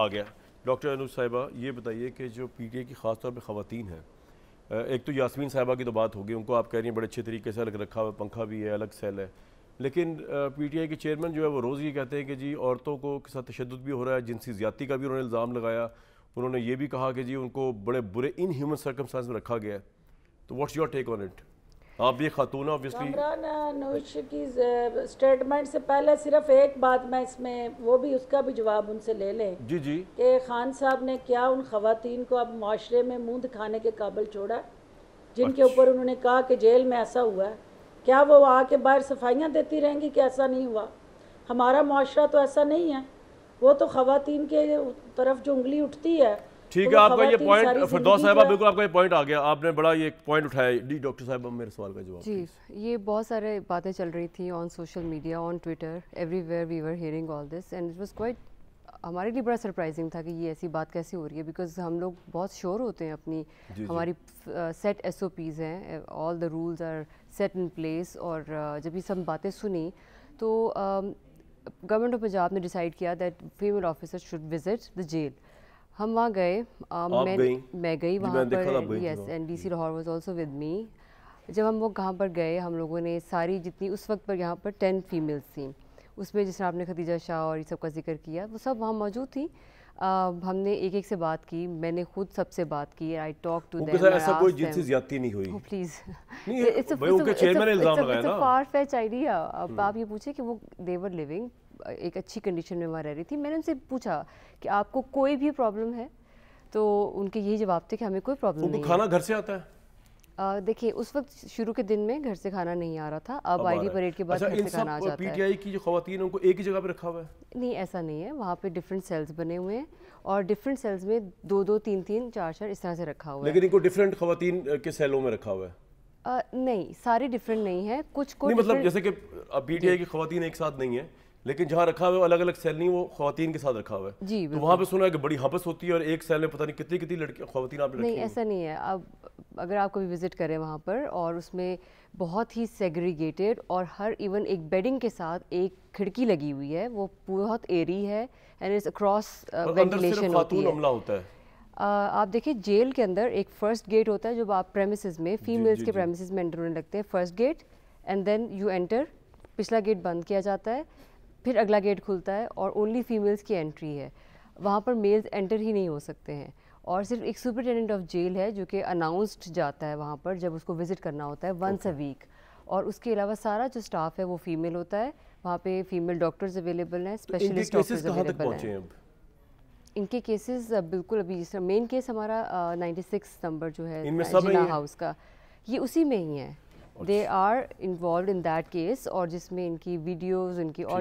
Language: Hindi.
आ गया डॉक्टर अनुज साहिबा ये बताइए कि जो पी टी ए की ख़ासतौर पर ख़वान हैं एक तो यासमीन साहिबा की तो बात होगी उनको आप कह रही हैं बड़े अच्छे तरीके से अलग रखा हुआ पंखा भी है अलग सेल है लेकिन आई के चेयरमैन जो है वो रोज़ ये कहते हैं कि जी औरतों को के साथ तशद भी हो रहा है जिनसी ज़्यादा का भी उन्होंने इल्ज़ाम लगाया उन्होंने ये भी कहा कि जी उनको बड़े बुरे इन ह्यूमन सर्कमस्टांस में रखा गया है तो what's your take on it आप ये खातून ऑब्वियसली की स्टेटमेंट से पहले सिर्फ एक बात मैं इसमें वो भी उसका भी जवाब उनसे ले लें जी जी कि खान साहब ने क्या उन खातन को अब माशरे में मुंह दिखाने के काबिल छोड़ा जिनके अच्छा। ऊपर अच्छा। उन्होंने कहा कि जेल में ऐसा हुआ है क्या वो आके बाहर सफाइयाँ देती रहेंगी कि ऐसा नहीं हुआ हमारा माशरा तो ऐसा नहीं है वो तो ख़ातन के तरफ जो उंगली उठती है ठीक तो है आपका ये पॉइंट फिरदौस साहबा बिल्कुल आपका ये पॉइंट आ गया आपने बड़ा ये पॉइंट उठाया डी डॉक्टर साहब मेरे सवाल का जवाब जी ये बहुत सारे बातें चल रही थी on social media on Twitter everywhere we were hearing all this and it was quite हमारे लिए बड़ा सरप्राइजिंग था कि ये ऐसी बात कैसे हो रही है बिकॉज हम लोग बहुत श्योर होते हैं अपनी जी हमारी सेट एस ओ पीज़ हैं all the rules are set in place और जब ये सब बातें सुनी तो गवर्नमेंट ऑफ पंजाब ने डिसाइड किया that female officer should visit the jail हम वहाँ गए मैं मैं गई वहाँ पर yes and D C Lahore was also with me जब हम लोग कहाँ पर गए हम लोगों ने सारी जितनी उस वक्त पर यहाँ पर टेन फीमेल्स थी उसमें जिस आपने खदीजा शाह और ये सब का जिक्र किया वो सब वहाँ मौजूद थी आ, हमने एक एक से बात की मैंने खुद सबसे बात की आई टॉक टू ऐसा कोई नहीं हुई प्लीज इट्स अ फार अब हम्म। आप ये पूछे कि वो देवर लिविंग एक अच्छी कंडीशन में वहाँ रह रही थी मैंने उनसे पूछा कि आपको कोई भी प्रॉब्लम है तो उनके यही जवाब थे कि हमें कोई प्रॉब्लम नहीं खाना घर से आता है देखिए उस वक्त शुरू के दिन में घर से खाना नहीं आ रहा था अब आईडी परेड के बाद अच्छा, घर से खाना आ जाता पीटीआई है। की जो खातन उनको एक ही जगह पर रखा हुआ है नहीं ऐसा नहीं है वहाँ पे डिफरेंट सेल्स बने हुए हैं और डिफरेंट सेल्स में दो दो तीन तीन चार चार इस तरह से रखा हुआ लेकिन इनको डिफरेंट खातन के सेलों में रखा हुआ है आ, नहीं सारे डिफरेंट नहीं है कुछ को मतलब जैसे कि अब पीटीआई की खातन एक साथ नहीं है लेकिन जहाँ रखा हुआ है अलग अलग सेल नहीं वो खातन के साथ रखा हुआ है जी तो वहाँ पे सुना है कि बड़ी हपस होती है और एक सेल में पता नहीं कितनी कितनी लड़की खातन आप नहीं ऐसा नहीं है अब अगर आप कभी विजिट करें वहाँ पर और उसमें बहुत ही सेग्रीगेटेड और हर इवन एक बेडिंग के साथ एक खिड़की लगी हुई है वो बहुत एरी है एंड इट्स अक्रॉस वेंटिलेशन होता है Uh, आप देखिए जेल के अंदर एक फर्स्ट गेट होता है जब आप प्रेमिस में फीमेल्स के प्रेमिस में एंटर होने लगते हैं first gate and then you enter पिछला गेट बंद किया जाता है फिर अगला गेट खुलता है और ओनली फीमेल्स की एंट्री है वहाँ पर मेल्स एंटर ही नहीं हो सकते हैं और सिर्फ एक सुपरटेंडेंट ऑफ जेल है जो कि अनाउंस्ड जाता है वहाँ पर जब उसको विज़िट करना होता है वंस अ वीक और उसके अलावा सारा जो स्टाफ है वो फीमेल होता है वहाँ पे फीमेल डॉक्टर्स अवेलेबल हैं स्पेशलिस्ट डॉक्टर्स अवेलेबल हैं इनके केसेस बिल्कुल अभी मेन केस हमारा नाइन्टी सिक्स नंबर जो है हाउस का ये उसी में ही है they are involved in that case और जिसमें इनकी वीडियोज़ इनकी और